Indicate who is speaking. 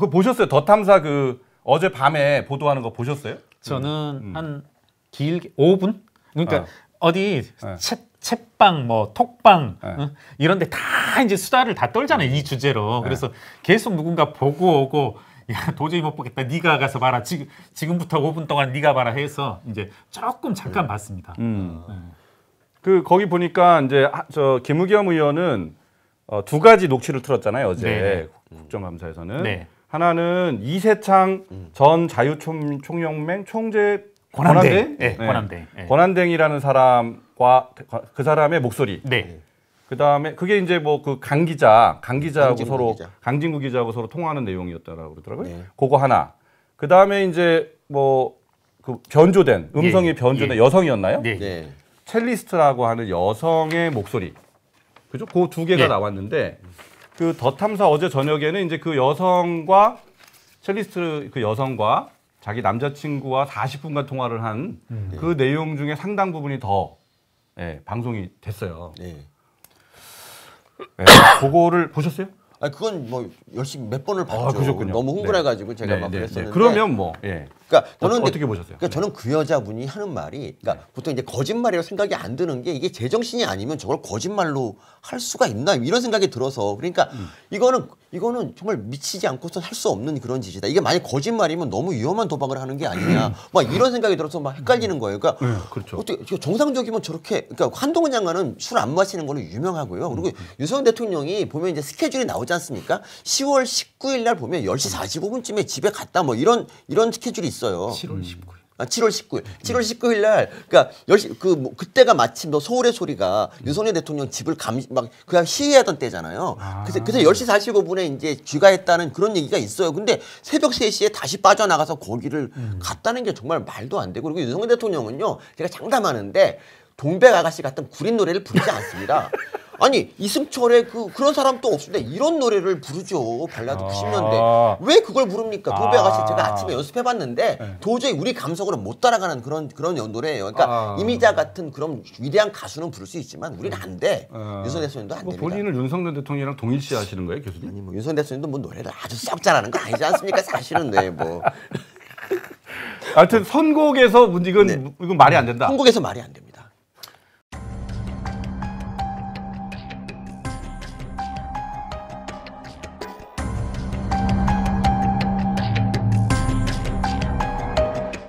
Speaker 1: 그거 보셨어요? 더 탐사 그 어제 밤에 보도하는 거 보셨어요? 저는 음. 한 길게 5분? 그러니까 아. 어. 디 챗, 네. 챗방 뭐 톡방 네. 응? 이런 데 다 이제 수다를 다 떨잖아요. 이 주제로. 네. 그래서 계속 누군가 보고 오고 야 도저히 못 보겠다. 네가 가서 봐라. 지 지금부터 5분 동안 네가 봐라 해서 이제 조금 잠깐 봤습니다. 음. 음. 그 거기 보니까 이제 하, 저 김우겸 의원은 어, 두 가지 녹취를 틀었잖아요 어제 네 국정감사에서는. 네. 하나는 이세창 음. 전 자유총연맹 총 총재 권한대, 권한대? 예, 네, 권한대, 네. 예. 권한대이라는 사람과 그 사람의 목소리. 네. 예. 그 다음에 그게 이제 뭐 그 강 기자, 강 기자하고 강진구 서로 기자. 강진구 기자하고 서로 통화하는 내용이었다라고 그러더라고요. 네. 그거 하나. 뭐 그 다음에 이제 뭐 그 변조된 음성이 예. 변조된 예. 여성이었나요? 네. 네. 첼리스트라고 하는 여성의 목소리. 그죠? 그 두 개가 예. 나왔는데 그더 탐사 어제 저녁에는 이제 그 여성과 첼리스트 그 여성과 자기 남자친구와 40분간 통화를 한그 음. 내용 중에 상당 부분이 더 예, 방송이 됐어요. 예. 네, 그거를 보셨어요? 아 그건 뭐 열심히 몇 번을 봤죠. 아, 그렇군요. 너무 흥분해가지고 네. 제가 네, 막 네, 네. 그랬었는데. 그러면 뭐. 예. 예.
Speaker 2: 그러니까 어, 저는 어, 떻게 보셨어요? 그러니까 저는 그 여자분이 하는 말이, 그러니까 네. 보통 이제 거짓말이라고 생각이 안 드는 게 이게 제정신이 아니면 저걸 거짓말로 할 수가 있나 이런 생각이 들어서 그러니까 음. 이거는 이거는 정말 미치지 않고서 할수 없는 그런 짓이다. 이게 만약 거짓말이면 너무 위험한 도박을 하는 게 아니냐. 음. 막 이런 생각이 들어서 막 헷갈리는 거예요. 그러니까 네, 그렇죠. 어떻게 정상적이면 저렇게 그러니까 한동훈 장관은 술 안 마시는 걸로 유명하고요. 그리고 음. 음. 유석 대통령이 보면 이제 스케줄이 나오지 않습니까? 10월 19일 날 보면 10시 45분쯤에 집에 갔다 뭐 이런 이런 스케줄이 있어요. 7월 19일. 아, 7월 19일. 7월 음. 19일 날그니까 10시 그 뭐, 그때가 마침 너 서울의 소리가 음. 윤석열 대통령 집을 감 막 그냥 시위하던 때잖아요. 아. 그래서 그래서 10시 45분에 이제 귀가했다는 그런 얘기가 있어요. 근데 새벽 3시에 다시 빠져나가서 거기를 음. 갔다는 게 정말 말도 안 되고 그리고 윤석열 대통령은요. 제가 장담하는데 동백 아가씨 같은 구린 노래를 부르지 않습니다. 아니 이승철의 그 그런 사람 또 없는데 이런 노래를 부르죠 발라드 아 90년대 왜 그걸 부릅니까? 도배 아. 아가씨 제가 아침에 연습해봤는데 네. 도저히 우리 감성으로 못 따라가는 그런 그런 노래예요. 그러니까 아 이미자 같은 그런 위대한 가수는 부를 수 있지만 우리는 음. 안 돼. 아. 윤선
Speaker 1: 대표님도 안 뭐 됩니다. 본인을 윤석열 대통령이랑 동일시하시는 거예요, 교수님? 아니 뭐 윤선 대통령도뭐 노래를 아주
Speaker 2: 썩 잘하는 거
Speaker 1: 아니지 않습니까? 사실은 네 뭐. 하여튼 선곡에서 문제는 네. 이건 말이 안 된다. 선곡에서 말이 안 됩니다.